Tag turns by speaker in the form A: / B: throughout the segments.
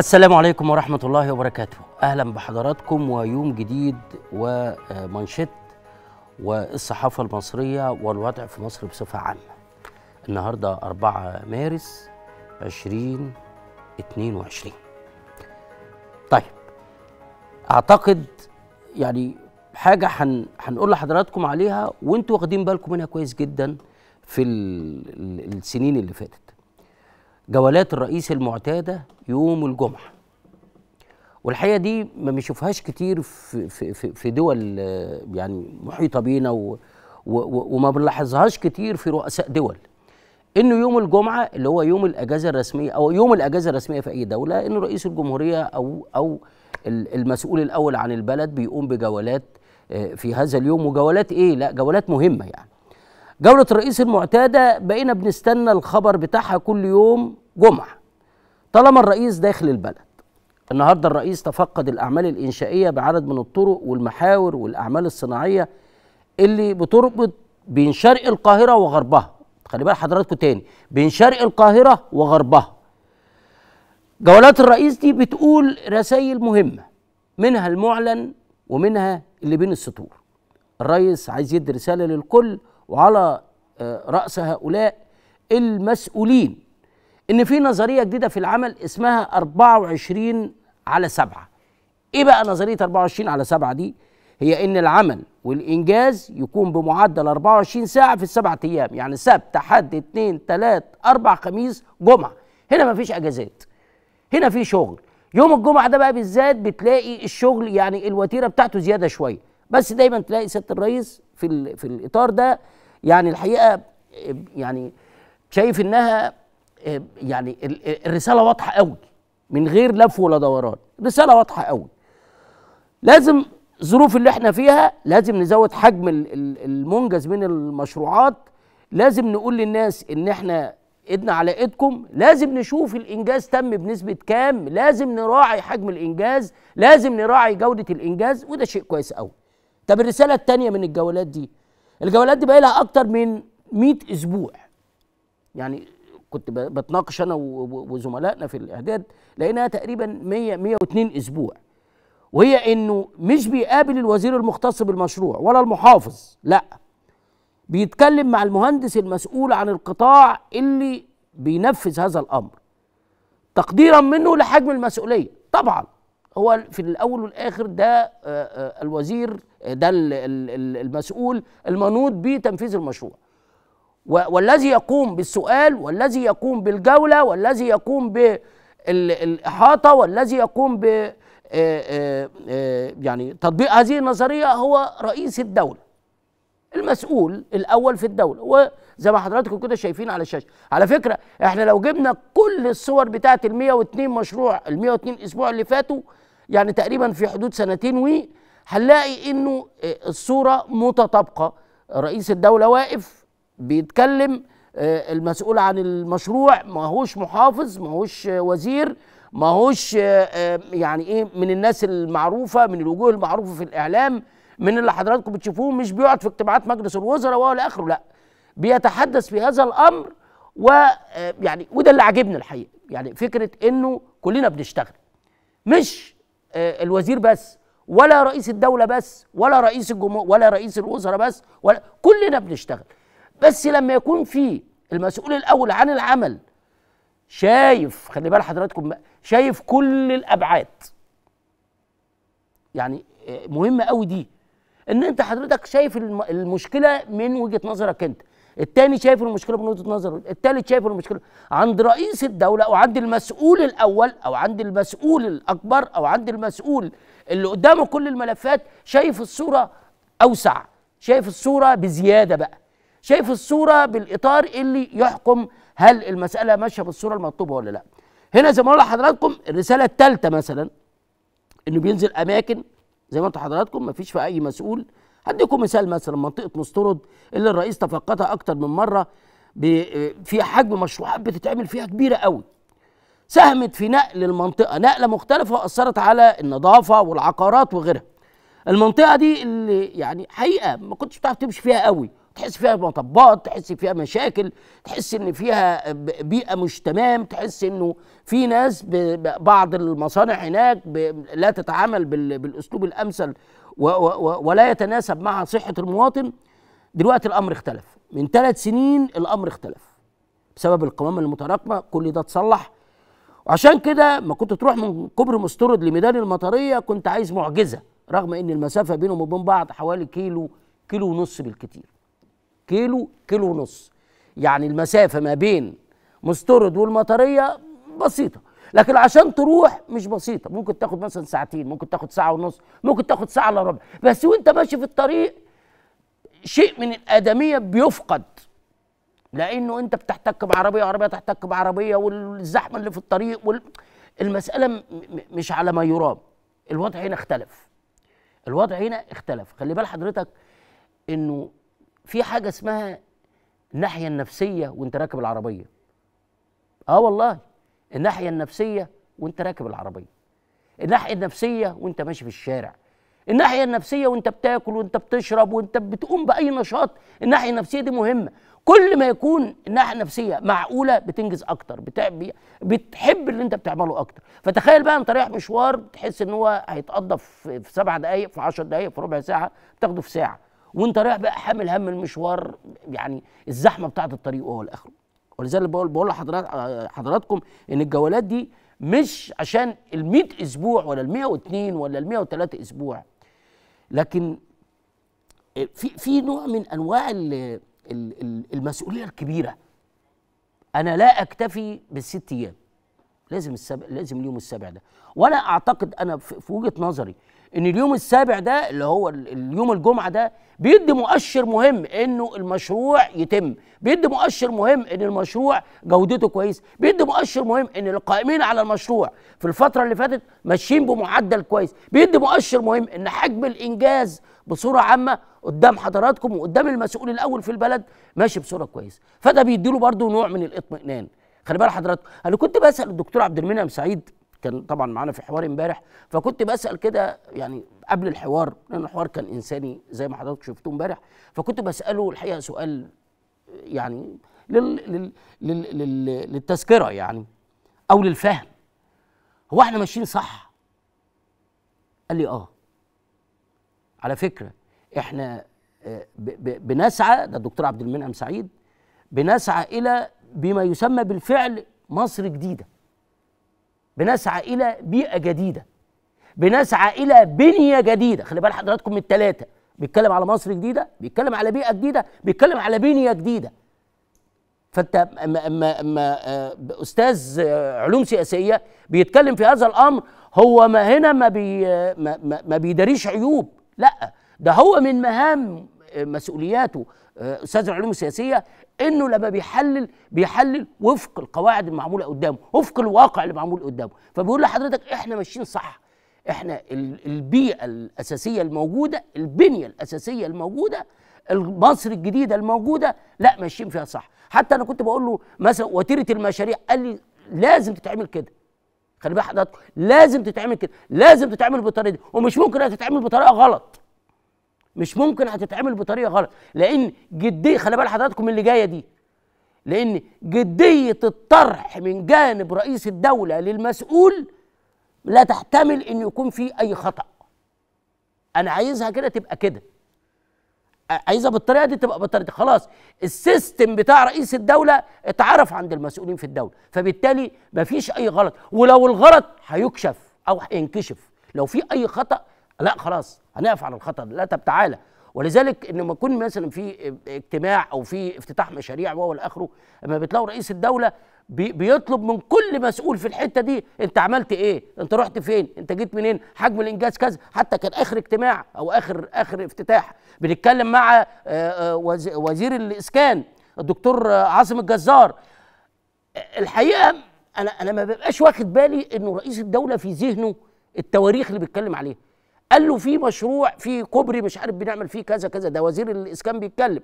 A: السلام عليكم ورحمة الله وبركاته أهلا بحضراتكم ويوم جديد ومنشط والصحافة المصرية والوضع في مصر بصفة عامة النهاردة 4 مارس 2022 طيب أعتقد يعني حاجة هن هنقول لحضراتكم عليها وانتوا واخدين بالكم منها كويس جدا في السنين اللي فاتت جولات الرئيس المعتاده يوم الجمعه والحقيقه دي ما بنشوفهاش كتير في في في دول يعني محيطه بينا و و وما بنلاحظهاش كتير في رؤساء دول انه يوم الجمعه اللي هو يوم الاجازه الرسميه او يوم الاجازه الرسميه في اي دوله انه رئيس الجمهوريه او او المسؤول الاول عن البلد بيقوم بجولات آه، في هذا اليوم وجولات ايه لا جولات مهمه يعني جولة الرئيس المعتادة بقينا بنستنى الخبر بتاعها كل يوم جمعة طالما الرئيس داخل البلد النهاردة الرئيس تفقد الأعمال الإنشائية بعدد من الطرق والمحاور والأعمال الصناعية اللي بتربط بين شرق القاهرة وغربها خلي بال حضراتكم تاني بين شرق القاهرة وغربها جولات الرئيس دي بتقول رسائل مهمة منها المعلن ومنها اللي بين السطور الرئيس عايز يدي رسالة للكل وعلى آه، رأس هؤلاء المسؤولين إن في نظرية جديدة في العمل اسمها 24 على 7 إيه بقى نظرية 24 على 7 دي؟ هي إن العمل والإنجاز يكون بمعدل 24 ساعة في السبع أيام يعني سبت حد اتنين تلات أربع خميس جمعة هنا مفيش أجازات هنا في شغل يوم الجمعة ده بقى بالذات بتلاقي الشغل يعني الوتيرة بتاعته زيادة شوية بس دايما تلاقي سياده الرئيس في في الاطار ده يعني الحقيقه يعني شايف انها يعني الرساله واضحه قوي من غير لف ولا دوران رساله واضحه قوي لازم الظروف اللي احنا فيها لازم نزود حجم المنجز من المشروعات لازم نقول للناس ان احنا ايدنا على ايدكم لازم نشوف الانجاز تم بنسبه كام لازم نراعي حجم الانجاز لازم نراعي جوده الانجاز وده شيء كويس قوي طب الرساله الثانيه من الجولات دي الجولات دي بقى لها اكتر من 100 اسبوع يعني كنت بتناقش انا وزملائنا في الاعداد لقيناها تقريبا 100 102 اسبوع وهي انه مش بيقابل الوزير المختص بالمشروع ولا المحافظ لا بيتكلم مع المهندس المسؤول عن القطاع اللي بينفذ هذا الامر تقديرا منه لحجم المسؤوليه طبعا هو في الاول والاخر ده آه، آه، الوزير آه، ده المسؤول المنوط بتنفيذ المشروع والذي يقوم بالسؤال والذي يقوم بالجوله والذي يقوم بالاحاطه والذي يقوم ب يعني تطبيق هذه النظريه هو رئيس الدوله المسؤول الاول في الدوله وزي ما حضراتكم كده شايفين على الشاشه على فكره احنا لو جبنا كل الصور بتاعه ال102 مشروع ال102 اسبوع اللي فاتوا يعني تقريبا في حدود سنتين و هنلاقي انه آه، الصوره متطابقه رئيس الدوله واقف بيتكلم آه، المسؤول عن المشروع ما هوش محافظ ما هوش وزير ما هوش آه، يعني ايه من الناس المعروفه من الوجوه المعروفه في الاعلام من اللي حضراتكم بتشوفوه مش بيقعد في اجتماعات مجلس الوزراء والى اخره لا بيتحدث في هذا الامر ويعني آه، وده اللي عاجبني الحقيقه يعني فكره انه كلنا بنشتغل مش آه، الوزير بس ولا رئيس الدوله بس ولا رئيس الجمهور ولا رئيس الوزراء بس ولا كلنا بنشتغل بس لما يكون في المسؤول الاول عن العمل شايف خلي بال حضراتكم شايف كل الابعاد يعني آه، مهمه قوي دي ان انت حضرتك شايف المشكله من وجهه نظرك انت التاني شايف المشكله من وجهه نظره التالت شايف المشكله عند رئيس الدوله او عند المسؤول الاول او عند المسؤول الاكبر او عند المسؤول اللي قدامه كل الملفات شايف الصوره اوسع شايف الصوره بزياده بقى شايف الصوره بالاطار اللي يحكم هل المساله ماشيه بالصوره المطلوبه ولا لا هنا زي ما قلنا لحضراتكم الرساله الثالثه مثلا انه بينزل اماكن زي ما انتم حضراتكم مفيش في اي مسؤول هديكم مثال مثلا منطقه مسترد اللي الرئيس تفقدها اكتر من مره في حجم مشروعات بتتعمل فيها كبيره قوي ساهمت في نقل المنطقه نقله مختلفه واثرت على النظافه والعقارات وغيرها المنطقه دي اللي يعني حقيقه ما كنتش بتعرف تمشي فيها قوي تحس فيها مطبات تحس فيها مشاكل تحس ان فيها بيئه مش تمام تحس انه في ناس بعض المصانع هناك لا تتعامل بالاسلوب الامثل ولا يتناسب مع صحه المواطن دلوقتي الامر اختلف من ثلاث سنين الامر اختلف بسبب القوامه المتراكمه كل ده اتصلح وعشان كده ما كنت تروح من كوبري مستورد لميدان المطريه كنت عايز معجزه رغم ان المسافه بينهم وبين بعض حوالي كيلو كيلو ونص بالكتير كيلو كيلو ونص يعني المسافه ما بين مستورد والمطريه بسيطه لكن عشان تروح مش بسيطه ممكن تاخد مثلا ساعتين ممكن تاخد ساعه ونص ممكن تاخد ساعه الا ربع بس وانت ماشي في الطريق شيء من الادميه بيفقد لانه انت بتحتك بعربيه وعربيه تحتك بعربيه والزحمه اللي في الطريق وال... المساله مش على ما يرام الوضع هنا اختلف الوضع هنا اختلف خلي بال حضرتك انه في حاجه اسمها الناحيه النفسيه وانت راكب العربيه اه والله الناحيه النفسيه وانت راكب العربيه الناحيه النفسيه وانت ماشي في الشارع الناحيه النفسيه وانت بتاكل وانت بتشرب وانت بتقوم باي نشاط الناحيه النفسيه دي مهمه كل ما يكون الناحيه النفسيه معقوله بتنجز اكتر بتحب اللي انت بتعمله اكتر فتخيل بقى انت رايح مشوار تحس ان هو هيتقضى في سبع دقائق في 10 دقائق في ربع ساعه تاخده في ساعه وانت رايح بقى حامل هم المشوار يعني الزحمه بتاعه الطريق وهو الاخر ولذلك بقول بقول لحضرات حضراتكم ان الجولات دي مش عشان ال 100 اسبوع ولا ال 102 ولا ال 103 اسبوع لكن في في نوع من انواع المسؤوليه الكبيره انا لا اكتفي بالست ايام لازم السبع لازم اليوم السابع ده وانا اعتقد انا في وجهه نظري ان اليوم السابع ده اللي هو اليوم الجمعه ده بيدي مؤشر مهم انه المشروع يتم بيدي مؤشر مهم ان المشروع جودته كويس بيدي مؤشر مهم ان القائمين على المشروع في الفتره اللي فاتت ماشيين بمعدل كويس بيدي مؤشر مهم ان حجم الانجاز بصوره عامه قدام حضراتكم وقدام المسؤول الاول في البلد ماشي بصوره كويسه فده بيديله برضه نوع من الاطمئنان خلي بالك حضرتك انا كنت بسال الدكتور عبد المنعم سعيد كان طبعا معانا في حوار امبارح فكنت بسال كده يعني قبل الحوار لان الحوار كان انساني زي ما حضرتك شفتوه امبارح فكنت بساله الحقيقه سؤال يعني لل لل لل لل للتذكره يعني او للفهم هو احنا ماشيين صح قال لي اه على فكره احنا آه، بنسعى ده الدكتور عبد المنعم سعيد بنسعى الى بما يسمى بالفعل مصر جديده بنسعى الى بيئه جديده بنسعى الى بنيه جديده خلي بال حضراتكم من الثلاثه بيتكلم على مصر جديده بيتكلم على بيئه جديده بيتكلم على بنيه جديده فانت أما أما أما آه، استاذ آه، علوم سياسيه بيتكلم في هذا الامر هو ما هنا ما بي آه، ما, ما, ما بيداريش عيوب لا ده هو من مهام مسؤولياته استاذ العلوم السياسيه انه لما بيحلل بيحلل وفق القواعد المعموله قدامه وفق الواقع اللي معمول قدامه فبيقول لحضرتك احنا ماشيين صح احنا البيئه الاساسيه الموجوده البنيه الاساسيه الموجوده مصر الجديده الموجوده لا ماشيين فيها صح حتى انا كنت بقول له مثلا وتيره المشاريع قال لي لازم تتعمل كده خلي بالك حضرتك لازم تتعمل كده لازم تتعمل بالطريقه دي ومش ممكن تتعمل بطريقه غلط مش ممكن هتتعمل بطريقه غلط لان جديه خلي بال حضراتكم اللي جايه دي لان جديه الطرح من جانب رئيس الدوله للمسؤول لا تحتمل ان يكون في اي خطا انا عايزها كده تبقى كده عايزها بالطريقه دي تبقى بالطريقه دي خلاص السيستم بتاع رئيس الدوله اتعرف عند المسؤولين في الدوله فبالتالي مفيش اي غلط ولو الغلط هيكشف او هينكشف لو في اي خطا لا خلاص هنقف على الخطر لا طب تعالى ولذلك ان لما يكون مثلا في اجتماع او في افتتاح مشاريع وهو اخره لما بتلاقوا رئيس الدوله بي بيطلب من كل مسؤول في الحته دي انت عملت ايه انت رحت فين انت جيت منين حجم الانجاز كذا حتى كان اخر اجتماع او اخر اخر افتتاح بنتكلم مع آه، آه، وزير الاسكان الدكتور عاصم الجزار الحقيقه انا انا ما ببقاش واخد بالي انه رئيس الدوله في ذهنه التواريخ اللي بيتكلم عليها قال له في مشروع في كوبري مش عارف بنعمل فيه كذا كذا ده وزير الاسكان بيتكلم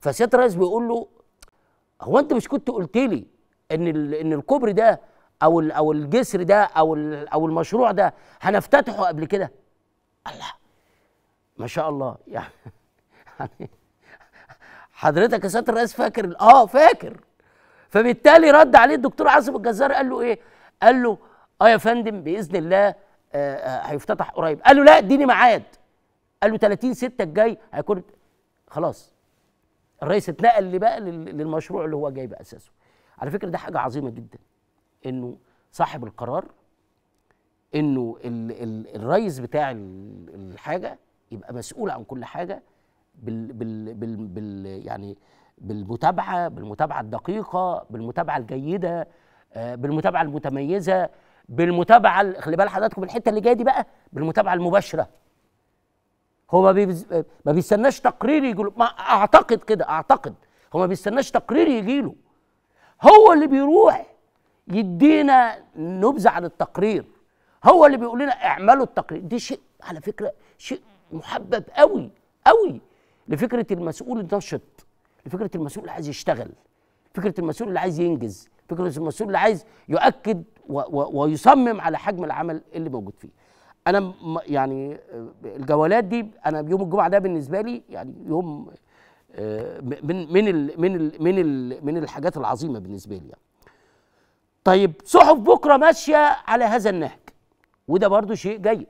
A: فسياده الرئيس بيقول له هو انت مش كنت قلت لي ان ان الكوبري ده او او الجسر ده او او المشروع ده هنفتتحه قبل كده الله ما شاء الله يعني, يعني حضرتك يا سياده الرئيس فاكر اه فاكر فبالتالي رد عليه الدكتور عاصم الجزار قال له ايه قال له اه يا فندم باذن الله آه، آه، هيفتتح قريب قال له لا اديني ميعاد قال له 30 6 الجاي هيكون خلاص الرئيس اتنقل اللي بقى للمشروع اللي هو جاي باساسه على فكره ده حاجه عظيمه جدا انه صاحب القرار انه ال ال الرئيس بتاع الحاجه يبقى مسؤول عن كل حاجه بال بال بال بال يعني بالمتابعه بالمتابعه الدقيقه بالمتابعه الجيده آه، بالمتابعه المتميزه بالمتابعه خلي بال حضراتكم الحته اللي جايه دي بقى بالمتابعه المباشره هو ما, ما بيستناش تقرير يجي له ما اعتقد كده اعتقد هو ما بيستناش تقرير يجي له هو اللي بيروح يدينا نبذه عن التقرير هو اللي بيقول لنا اعملوا التقرير دي شيء على فكره شيء محبب قوي قوي لفكره المسؤول النشط لفكره المسؤول اللي عايز يشتغل فكره المسؤول اللي عايز ينجز فكره المسؤول اللي عايز يؤكد ويصمم على حجم العمل اللي موجود فيه انا يعني الجولات دي انا يوم الجمعه ده بالنسبه لي يعني يوم آه، من من الـ من الـ من الـ من الحاجات العظيمه بالنسبه لي يعني. طيب صحف بكره ماشيه على هذا النهج وده برضو شيء جيد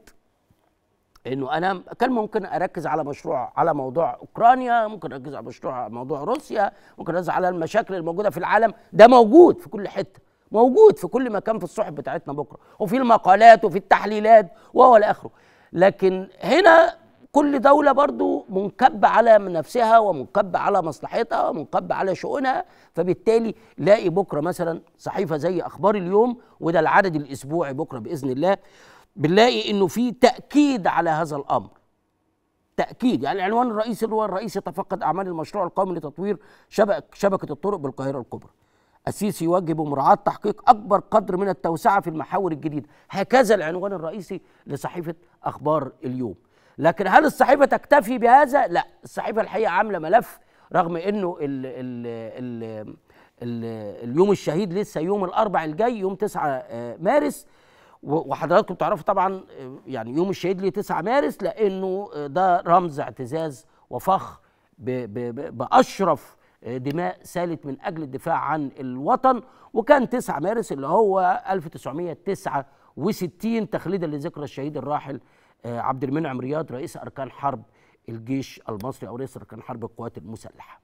A: انه انا كان ممكن اركز على مشروع على موضوع اوكرانيا ممكن اركز على مشروع موضوع روسيا ممكن اركز على المشاكل الموجوده في العالم ده موجود في كل حته موجود في كل مكان في الصحف بتاعتنا بكره وفي المقالات وفي التحليلات وهو اخره لكن هنا كل دولة برضو منكب على نفسها ومنكب على مصلحتها ومنكب على شؤونها فبالتالي لاقي بكرة مثلا صحيفة زي أخبار اليوم وده العدد الأسبوعي بكرة بإذن الله بنلاقي إنه في تأكيد على هذا الأمر تأكيد يعني العنوان الرئيسي اللي هو الرئيس يتفقد أعمال المشروع القومي لتطوير شبك شبكة الطرق بالقاهرة الكبرى السيسي يوجب مراعاة تحقيق أكبر قدر من التوسعة في المحاور الجديدة هكذا العنوان الرئيسي لصحيفة أخبار اليوم لكن هل الصحيفة تكتفي بهذا؟ لا الصحيفة الحقيقة عاملة ملف رغم أنه الـ الـ الـ الـ اليوم الشهيد لسه يوم الأربع الجاي يوم 9 آه، مارس وحضراتكم تعرفوا طبعا آه، يعني يوم الشهيد ليه 9 مارس لأنه آه، ده رمز اعتزاز وفخ بأشرف آه، دماء سالت من أجل الدفاع عن الوطن وكان 9 مارس اللي هو 1969 تخليدا لذكرى الشهيد الراحل آه، عبد المنعم رياض رئيس أركان حرب الجيش المصري أو رئيس أركان حرب القوات المسلحة